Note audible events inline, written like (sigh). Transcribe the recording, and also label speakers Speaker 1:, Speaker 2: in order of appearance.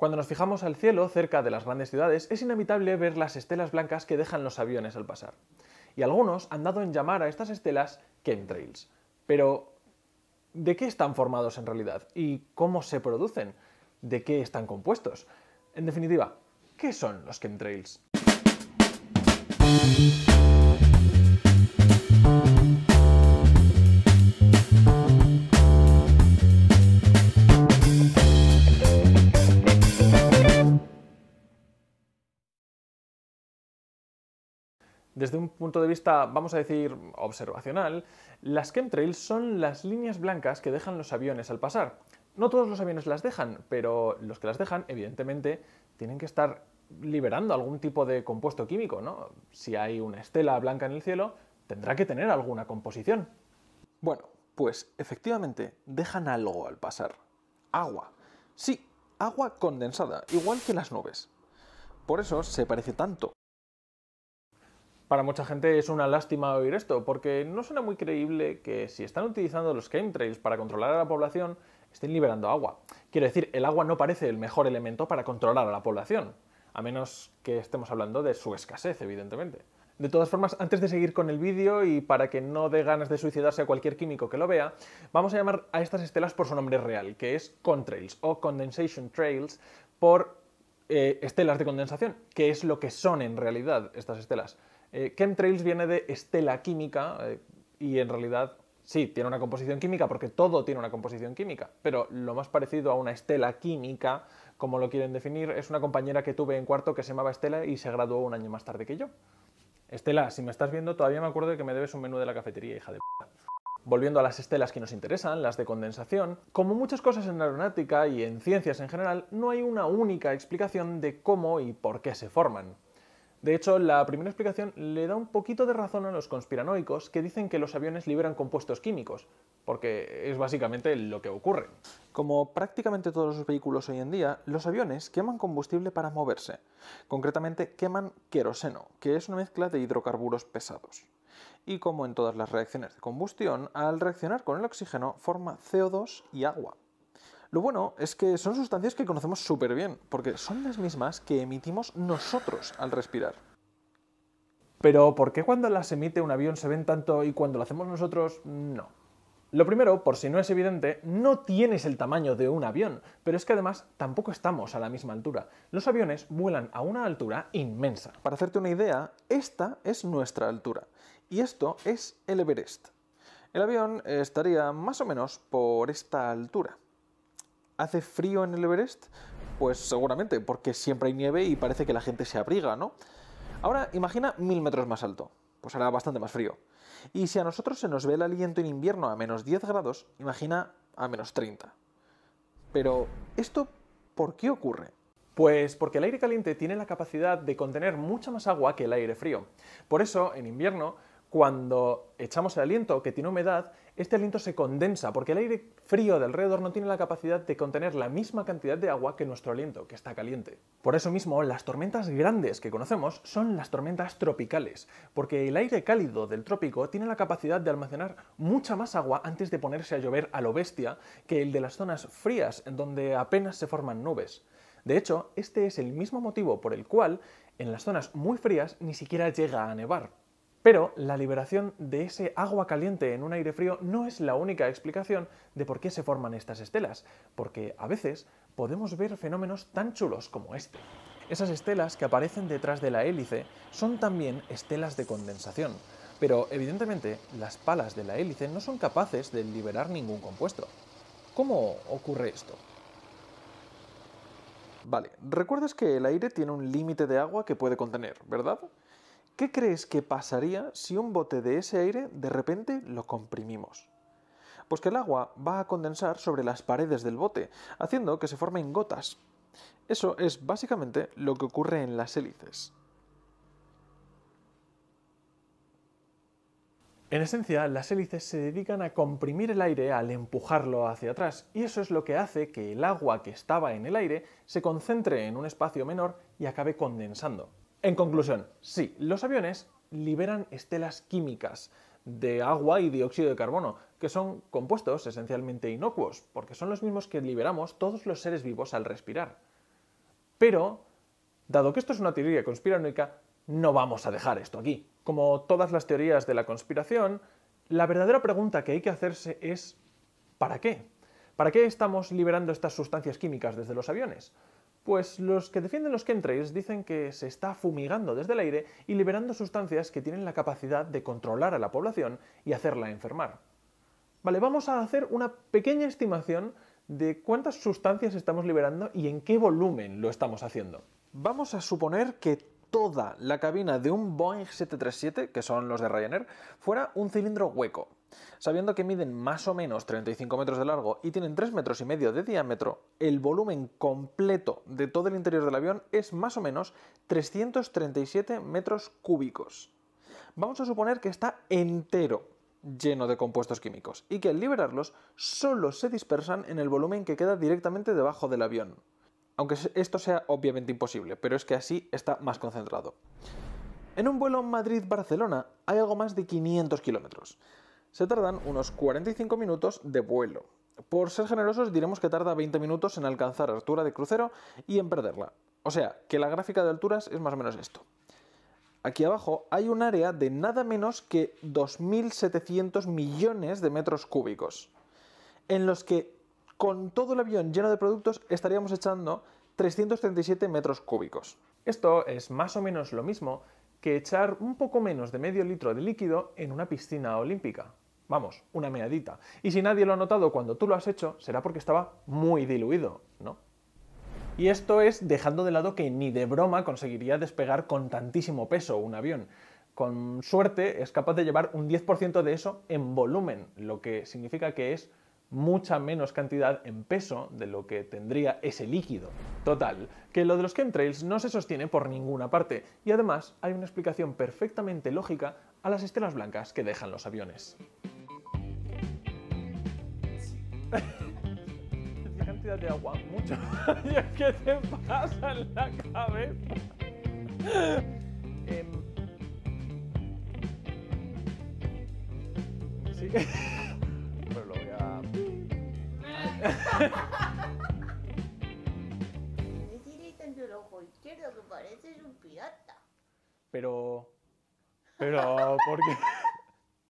Speaker 1: Cuando nos fijamos al cielo cerca de las grandes ciudades, es inevitable ver las estelas blancas que dejan los aviones al pasar. Y algunos han dado en llamar a estas estelas chemtrails. Pero, ¿de qué están formados en realidad? ¿Y cómo se producen? ¿De qué están compuestos? En definitiva, ¿qué son los chemtrails? Desde un punto de vista, vamos a decir, observacional, las chemtrails son las líneas blancas que dejan los aviones al pasar. No todos los aviones las dejan, pero los que las dejan, evidentemente, tienen que estar liberando algún tipo de compuesto químico, ¿no? Si hay una estela blanca en el cielo, tendrá que tener alguna composición. Bueno, pues efectivamente, dejan algo al pasar. Agua. Sí, agua condensada, igual que las nubes. Por eso se parece tanto para mucha gente es una lástima oír esto, porque no suena muy creíble que si están utilizando los chemtrails para controlar a la población, estén liberando agua. Quiero decir, el agua no parece el mejor elemento para controlar a la población, a menos que estemos hablando de su escasez, evidentemente. De todas formas, antes de seguir con el vídeo y para que no dé ganas de suicidarse a cualquier químico que lo vea, vamos a llamar a estas estelas por su nombre real, que es contrails o condensation trails por eh, estelas de condensación, que es lo que son en realidad estas estelas. Eh, chemtrails viene de estela química eh, y en realidad sí, tiene una composición química porque todo tiene una composición química, pero lo más parecido a una estela química, como lo quieren definir, es una compañera que tuve en cuarto que se llamaba Estela y se graduó un año más tarde que yo. Estela, si me estás viendo, todavía me acuerdo de que me debes un menú de la cafetería, hija de p***. Volviendo a las estelas que nos interesan, las de condensación, como muchas cosas en aeronáutica y en ciencias en general, no hay una única explicación de cómo y por qué se forman. De hecho, la primera explicación le da un poquito de razón a los conspiranoicos que dicen que los aviones liberan compuestos químicos, porque es básicamente lo que ocurre. Como prácticamente todos los vehículos hoy en día, los aviones queman combustible para moverse. Concretamente, queman queroseno, que es una mezcla de hidrocarburos pesados. Y como en todas las reacciones de combustión, al reaccionar con el oxígeno forma CO2 y agua. Lo bueno es que son sustancias que conocemos súper bien, porque son las mismas que emitimos nosotros al respirar. Pero ¿por qué cuando las emite un avión se ven tanto y cuando lo hacemos nosotros no? Lo primero, por si no es evidente, no tienes el tamaño de un avión, pero es que además tampoco estamos a la misma altura. Los aviones vuelan a una altura inmensa. Para hacerte una idea, esta es nuestra altura, y esto es el Everest. El avión estaría más o menos por esta altura. ¿Hace frío en el Everest? Pues seguramente, porque siempre hay nieve y parece que la gente se abriga, ¿no? Ahora imagina mil metros más alto, pues hará bastante más frío. Y si a nosotros se nos ve el aliento en invierno a menos 10 grados, imagina a menos 30. Pero, ¿esto por qué ocurre? Pues porque el aire caliente tiene la capacidad de contener mucha más agua que el aire frío. Por eso, en invierno, cuando echamos el aliento que tiene humedad, este aliento se condensa porque el aire frío de alrededor no tiene la capacidad de contener la misma cantidad de agua que nuestro aliento, que está caliente. Por eso mismo, las tormentas grandes que conocemos son las tormentas tropicales, porque el aire cálido del trópico tiene la capacidad de almacenar mucha más agua antes de ponerse a llover a lo bestia que el de las zonas frías, donde apenas se forman nubes. De hecho, este es el mismo motivo por el cual en las zonas muy frías ni siquiera llega a nevar, pero la liberación de ese agua caliente en un aire frío no es la única explicación de por qué se forman estas estelas, porque a veces podemos ver fenómenos tan chulos como este. Esas estelas que aparecen detrás de la hélice son también estelas de condensación, pero evidentemente las palas de la hélice no son capaces de liberar ningún compuesto. ¿Cómo ocurre esto? Vale, recuerdas que el aire tiene un límite de agua que puede contener, ¿verdad? ¿Qué crees que pasaría si un bote de ese aire de repente lo comprimimos? Pues que el agua va a condensar sobre las paredes del bote, haciendo que se formen gotas. Eso es básicamente lo que ocurre en las hélices. En esencia, las hélices se dedican a comprimir el aire al empujarlo hacia atrás, y eso es lo que hace que el agua que estaba en el aire se concentre en un espacio menor y acabe condensando. En conclusión, sí, los aviones liberan estelas químicas de agua y dióxido de carbono, que son compuestos esencialmente inocuos, porque son los mismos que liberamos todos los seres vivos al respirar. Pero, dado que esto es una teoría conspiranoica, no vamos a dejar esto aquí. Como todas las teorías de la conspiración, la verdadera pregunta que hay que hacerse es ¿para qué? ¿Para qué estamos liberando estas sustancias químicas desde los aviones? Pues los que defienden los chemtrails dicen que se está fumigando desde el aire y liberando sustancias que tienen la capacidad de controlar a la población y hacerla enfermar. Vale, vamos a hacer una pequeña estimación de cuántas sustancias estamos liberando y en qué volumen lo estamos haciendo. Vamos a suponer que toda la cabina de un Boeing 737, que son los de Ryanair, fuera un cilindro hueco, Sabiendo que miden más o menos 35 metros de largo y tienen 3 metros y medio de diámetro, el volumen completo de todo el interior del avión es más o menos 337 metros cúbicos. Vamos a suponer que está entero lleno de compuestos químicos y que al liberarlos solo se dispersan en el volumen que queda directamente debajo del avión. Aunque esto sea obviamente imposible, pero es que así está más concentrado. En un vuelo Madrid-Barcelona hay algo más de 500 kilómetros. Se tardan unos 45 minutos de vuelo. Por ser generosos diremos que tarda 20 minutos en alcanzar altura de crucero y en perderla. O sea, que la gráfica de alturas es más o menos esto. Aquí abajo hay un área de nada menos que 2.700 millones de metros cúbicos, en los que con todo el avión lleno de productos estaríamos echando 337 metros cúbicos. Esto es más o menos lo mismo que echar un poco menos de medio litro de líquido en una piscina olímpica. Vamos, una meadita. Y si nadie lo ha notado cuando tú lo has hecho, será porque estaba muy diluido, ¿no? Y esto es dejando de lado que ni de broma conseguiría despegar con tantísimo peso un avión. Con suerte es capaz de llevar un 10% de eso en volumen, lo que significa que es mucha menos cantidad en peso de lo que tendría ese líquido. Total, que lo de los chemtrails no se sostiene por ninguna parte y además hay una explicación perfectamente lógica a las estelas blancas que dejan los aviones. (laughs) Esa cantidad de agua, mucho. ¿Qué te pasa en la cabeza? eh, sí. (laughs) Pero lo voy a. Tienes tanto el ojo izquierdo que pareces un pirata. Pero. Pero, ¿por qué?